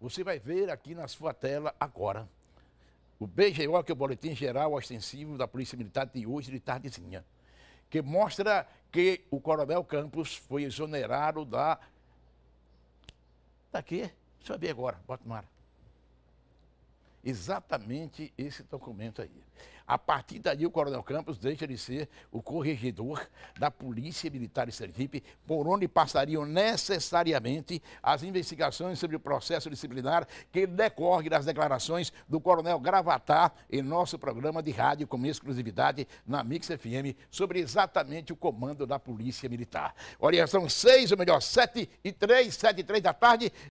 Você vai ver aqui na sua tela agora. O BGO, que é o Boletim Geral Ostensivo da Polícia Militar de hoje de tardezinha, que mostra que o Coronel Campos foi exonerado da... Da tá quê? Deixa eu ver agora. Bota no ar exatamente esse documento aí. A partir daí, o Coronel Campos deixa de ser o corregedor da Polícia Militar de Sergipe, por onde passariam necessariamente as investigações sobre o processo disciplinar que decorre das declarações do Coronel Gravatar em nosso programa de rádio com exclusividade na Mix FM sobre exatamente o comando da Polícia Militar. Olha, são seis, ou melhor, sete e três, sete e três da tarde.